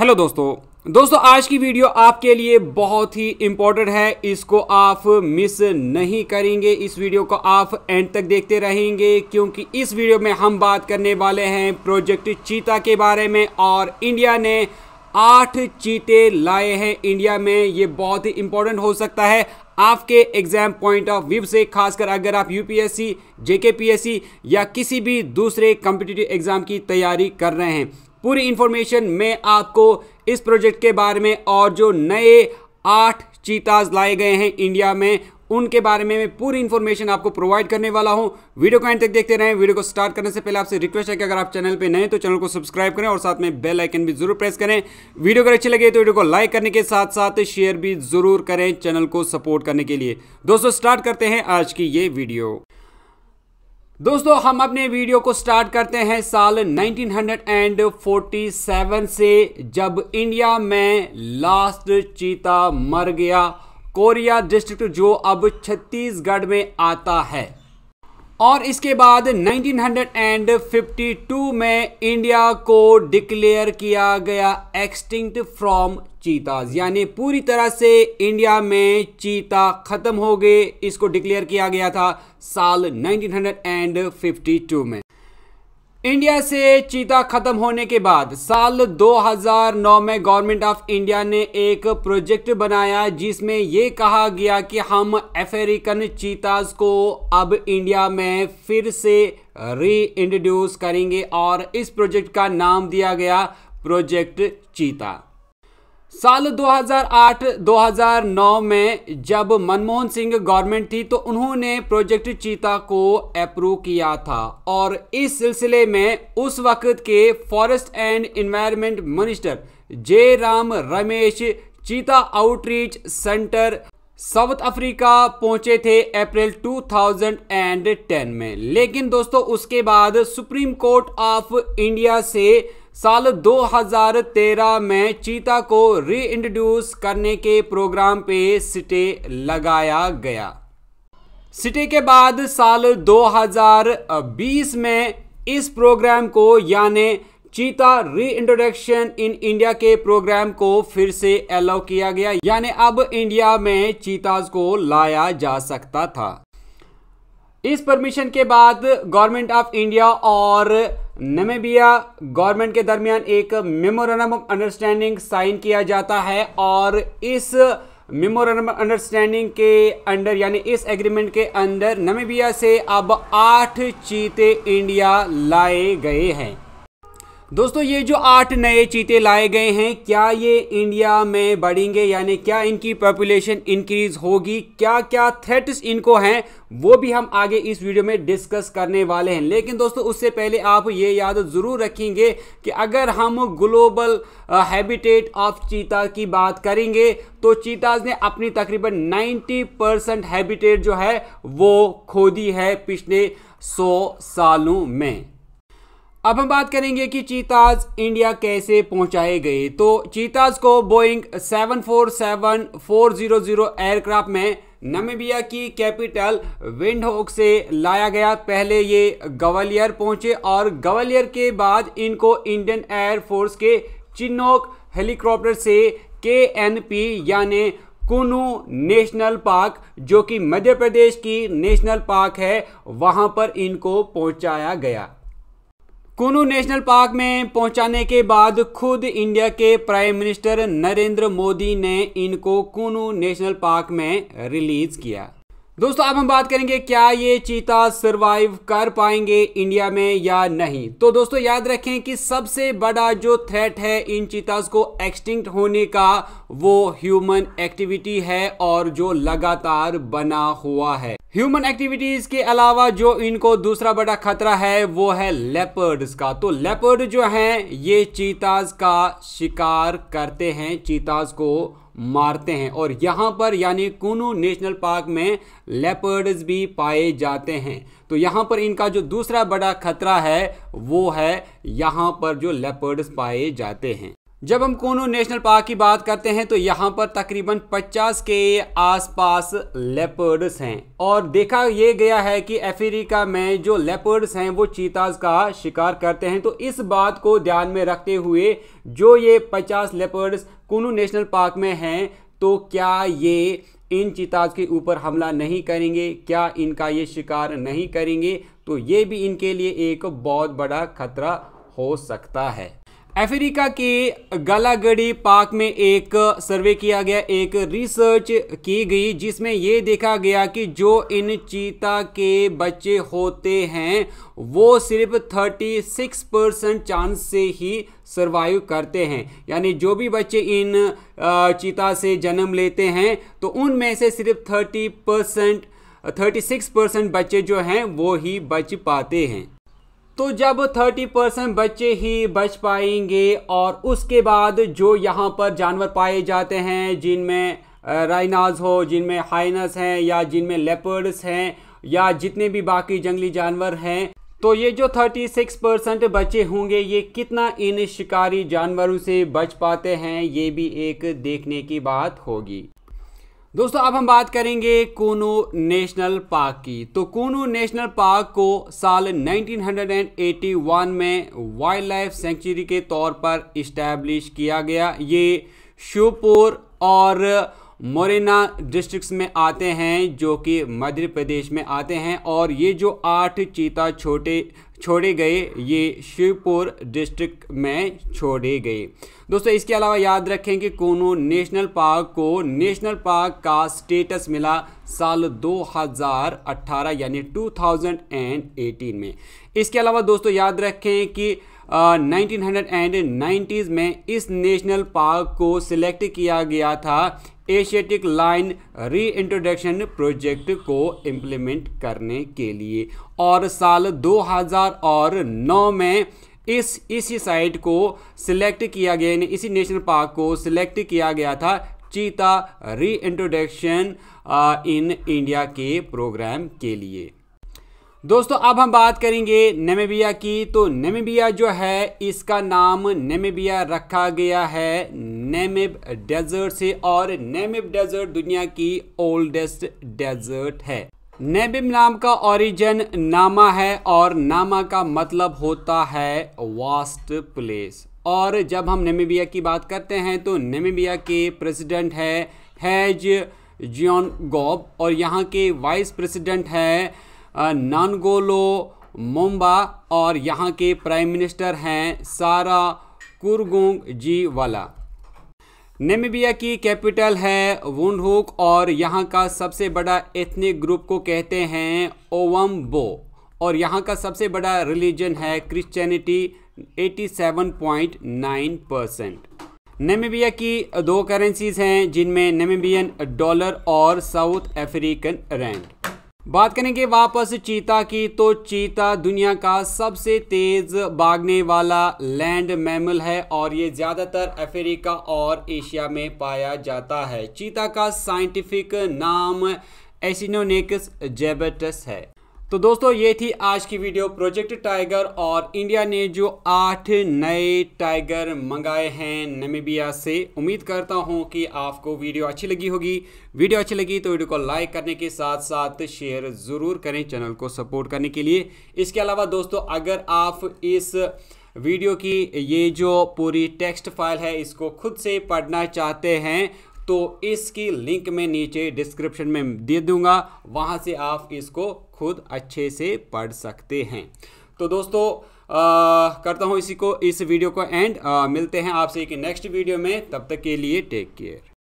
hello दोस्तों दोस्तों आज की वीडियो आपके लिए बहुत ही इम्पोर्टेंट है इसको आप मिस नहीं करेंगे इस वीडियो को आप एंड तक देखते रहेंगे क्योंकि इस वीडियो में हम बात करने वाले हैं प्रोजेक्ट चीता के बारे में और इंडिया ने आठ चीते लाए हैं इंडिया में ये बहुत ही इम्पोर्टेंट हो सकता है आपके एग्जाम पॉइंट ऑफ व्यू से खासकर अगर आप यूपीएससी जेकेपीएससी या किसी भी दूसरे कम्पिटिटिव एग्जाम की तैयारी कर रहे हैं पूरी इन्फॉर्मेशन मैं आपको इस प्रोजेक्ट के बारे में और जो नए आठ चीताज लाए गए हैं इंडिया में उनके बारे में मैं पूरी इन्फॉर्मेशन आपको प्रोवाइड करने वाला हूं वीडियो को एंड तक देखते रहें वीडियो को स्टार्ट करने से पहले आपसे रिक्वेस्ट है कि अगर आप चैनल पे नए तो चैनल को सब्सक्राइब करें और साथ में बेल आइकन भी जरूर प्रेस करें वीडियो अगर अच्छी लगे तो वीडियो को लाइक करने के साथ साथ शेयर भी जरूर करें चैनल को सपोर्ट करने के लिए दोस्तों स्टार्ट करते हैं आज की ये वीडियो दोस्तों हम अपने वीडियो को स्टार्ट करते हैं साल 1947 से जब इंडिया में लास्ट चीता मर गया कोरिया डिस्ट्रिक्ट जो अब छत्तीसगढ़ में आता है और इसके बाद 1952 में इंडिया को डिक्लेयर किया गया एक्सटिंक्ट फ्रॉम चीताज यानी पूरी तरह से इंडिया में चीता खत्म हो गए इसको डिक्लेयर किया गया था साल 1952 में इंडिया से चीता खत्म होने के बाद साल 2009 में गवर्नमेंट ऑफ इंडिया ने एक प्रोजेक्ट बनाया जिसमें यह कहा गया कि हम अफ्रीकन चीताज को अब इंडिया में फिर से री इंट्रोड्यूस करेंगे और इस प्रोजेक्ट का नाम दिया गया प्रोजेक्ट चीता साल 2008-2009 में जब मनमोहन सिंह गवर्नमेंट थी तो उन्होंने प्रोजेक्ट चीता को अप्रूव किया था और इस सिलसिले में उस वक्त के forest and environment minister Jairam Ramesh cheetah outreach centre south Africa पहुंचे थे अप्रैल 2010 में लेकिन दोस्तों उसके बाद सुप्रीम कोर्ट ऑफ इंडिया से साल 2013 में चीता को रीइंट्रोड्यूस करने के प्रोग्राम पे सिटे लगाया गया सिटे के बाद साल 2020 में इस प्रोग्राम को यानी cheetah re introduction in India के प्रोग्राम को फिर से अलाउ किया गया यानी अब इंडिया में चीताज को लाया जा सकता था इस परमिशन के बाद गवर्नमेंट ऑफ इंडिया और नमेबिया गवर्नमेंट के दरमियान एक मेमोरेंडम ऑफ अंडरस्टैंडिंग साइन किया जाता है और इस मेमोरेंडम अंडरस्टैंडिंग के अंडर यानी इस एग्रीमेंट के अंदर नमेबिया से अब आठ चीते इंडिया लाए गए हैं दोस्तों ये जो आठ नए चीते लाए गए हैं क्या ये इंडिया में बढ़ेंगे यानी क्या इनकी पॉपुलेशन इंक्रीज होगी क्या क्या थ्रेट्स इनको हैं वो भी हम आगे इस वीडियो में डिस्कस करने वाले हैं लेकिन दोस्तों उससे पहले आप ये याद ज़रूर रखेंगे कि अगर हम ग्लोबल हैबिटेट ऑफ चीता की बात करेंगे तो चीताज ने अपनी तकरीबन 90 परसेंट हैबिटेट जो है वो खो दी है पिछले 100 सालों में अब हम बात करेंगे कि चीताज इंडिया कैसे पहुंचाए गए तो चीताज को बोइंग 747-400 एयरक्राफ्ट में नमीबिया की कैपिटल विंडहोक से लाया गया पहले ये ग्वालियर पहुंचे और ग्वालियर के बाद इनको इंडियन एयरफोर्स के चिन्नोक हेलीकॉप्टर से के एन पी यानी कुनू नेशनल पार्क जो कि मध्य प्रदेश की नेशनल पार्क है वहां पर इनको पहुंचाया गया कुनू नेशनल पार्क में पहुंचाने के बाद खुद इंडिया के प्राइम मिनिस्टर नरेंद्र मोदी ने इनको कुनू नेशनल पार्क में रिलीज किया दोस्तों अब हम बात करेंगे क्या ये चीता सरवाइव कर पाएंगे इंडिया में या नहीं तो दोस्तों याद रखें कि सबसे बड़ा जो थ्रेट है इन चीताज को एक्सटिंक्ट होने का वो ह्यूमन एक्टिविटी है और जो लगातार बना हुआ है ह्यूमन एक्टिविटीज के अलावा जो इनको दूसरा बड़ा खतरा है वो है लेपर्ड्स का तो लेपर्ड जो हैं ये चीताज का शिकार करते हैं चीताज को मारते हैं और यहाँ पर यानी कुनू नेशनल पार्क में लेपर्ड्स भी पाए जाते हैं तो यहाँ पर इनका जो दूसरा बड़ा खतरा है वो है यहाँ पर जो लेपर्ड्स पाए जाते हैं जब हम कोनो नेशनल पार्क की बात करते हैं तो यहाँ पर तकरीबन 50 के आसपास लेपर्ड्स हैं और देखा यह गया है कि अफ्रीका में जो लेपर्ड्स हैं वो चीताज का शिकार करते हैं तो इस बात को ध्यान में रखते हुए जो ये 50 लेपर्ड्स कोनो नेशनल पार्क में हैं तो क्या ये इन चीताज़ के ऊपर हमला नहीं करेंगे क्या इनका ये शिकार नहीं करेंगे तो ये भी इनके लिए एक बहुत बड़ा खतरा हो सकता है अफ्रीका के गलागढ़ी पार्क में एक सर्वे किया गया एक रिसर्च की गई जिसमें ये देखा गया कि जो इन चीता के बच्चे होते हैं वो सिर्फ 36 परसेंट चांस से ही सर्वाइव करते हैं यानी जो भी बच्चे इन चीता से जन्म लेते हैं तो उनमें से सिर्फ 30 परसेंट थर्टी सिक्स परसेंट बच्चे जो हैं वो ही बच पाते हैं तो जब 30 परसेंट बच्चे ही बच पाएंगे और उसके बाद जो यहाँ पर जानवर पाए जाते हैं जिनमें राइनाज हो जिनमें हाइनस हैं या जिनमें लेपर्ड्स हैं या जितने भी बाकी जंगली जानवर हैं तो ये जो 36 परसेंट बच्चे होंगे ये कितना इन शिकारी जानवरों से बच पाते हैं ये भी एक देखने की बात होगी दोस्तों अब हम बात करेंगे कोनो नेशनल पार्क की तो कोनो नेशनल पार्क को साल 1981 में वाइल्ड लाइफ सेंचुरी के तौर पर इस्टेब्लिश किया गया ये श्योपुर और मोरेना डिस्ट्रिक्ट्स में आते हैं जो कि मध्य प्रदेश में आते हैं और ये जो आठ चीता छोटे छोड़े गए ये शिवपुर डिस्ट्रिक्ट में छोड़े गए दोस्तों इसके अलावा याद रखें कि कोनो नेशनल पार्क को नेशनल पार्क का स्टेटस मिला साल 2018 यानी 2018 में इसके अलावा दोस्तों याद रखें कि नाइनटीन में इस नेशनल पार्क को सिलेक्ट किया गया था Asiatic lion re introduction project को इम्प्लीमेंट करने के लिए और साल 2009 में इस इसी साइट को सिलेक्ट किया गया यानी इसी नेशनल पार्क को सिलेक्ट किया गया था cheetah re introduction in India के प्रोग्राम के लिए दोस्तों अब हम बात करेंगे नेमेबिया की तो नेमेबिया जो है इसका नाम नेमेबिया रखा गया है नेमेब डेजर्ट से और नेमेब डेजर्ट दुनिया की ओल्डेस्ट डेजर्ट है नेबिम नाम का ओरिजिन नामा है और नामा का मतलब होता है वास्ट प्लेस और जब हम नेमेबिया की बात करते हैं तो नेमेबिया के प्रेसिडेंट है हैज जियोन गॉब और यहाँ के वाइस प्रेसिडेंट है नानगोलो मोम्बा और यहाँ के प्राइम मिनिस्टर हैं सारा कुरगोंग जी वाला नेमिबिया की कैपिटल है वुनहुक और यहाँ का सबसे बड़ा एथनिक ग्रुप को कहते हैं ओवम्बो और यहाँ का सबसे बड़ा रिलीजन है क्रिश्चियनिटी 87.9 परसेंट नेमिबिया की दो करेंसीज हैं जिनमें नेमिबियन डॉलर और साउथ अफ्रीकन रैंड बात करेंगे वापस चीता की तो चीता दुनिया का सबसे तेज भागने वाला लैंड मैमल है और ये ज़्यादातर अफ्रीका और एशिया में पाया जाता है चीता का साइंटिफिक नाम एसिनोनेकस जेबेटस है तो दोस्तों ये थी आज की वीडियो प्रोजेक्ट टाइगर और इंडिया ने जो आठ नए टाइगर मंगाए हैं नमीबिया से उम्मीद करता हूँ कि आपको वीडियो अच्छी लगी होगी वीडियो अच्छी लगी तो वीडियो को लाइक करने के साथ साथ शेयर ज़रूर करें चैनल को सपोर्ट करने के लिए इसके अलावा दोस्तों अगर आप इस वीडियो की ये जो पूरी टेक्स्ट फाइल है इसको खुद से पढ़ना चाहते हैं तो इसकी लिंक मैं नीचे डिस्क्रिप्शन में दे दूंगा वहाँ से आप इसको खुद अच्छे से पढ़ सकते हैं तो दोस्तों आ, करता हूँ इसी को इस वीडियो को एंड मिलते हैं आपसे एक नेक्स्ट वीडियो में तब तक के लिए टेक केयर